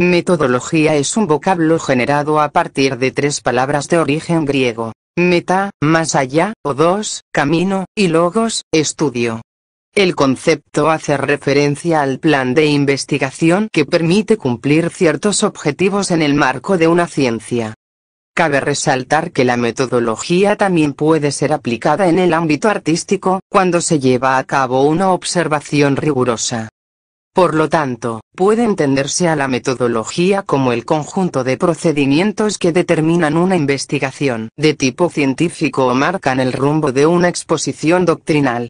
Metodología es un vocablo generado a partir de tres palabras de origen griego. Meta, más allá, o dos, camino, y logos, estudio. El concepto hace referencia al plan de investigación que permite cumplir ciertos objetivos en el marco de una ciencia. Cabe resaltar que la metodología también puede ser aplicada en el ámbito artístico, cuando se lleva a cabo una observación rigurosa. Por lo tanto, puede entenderse a la metodología como el conjunto de procedimientos que determinan una investigación de tipo científico o marcan el rumbo de una exposición doctrinal.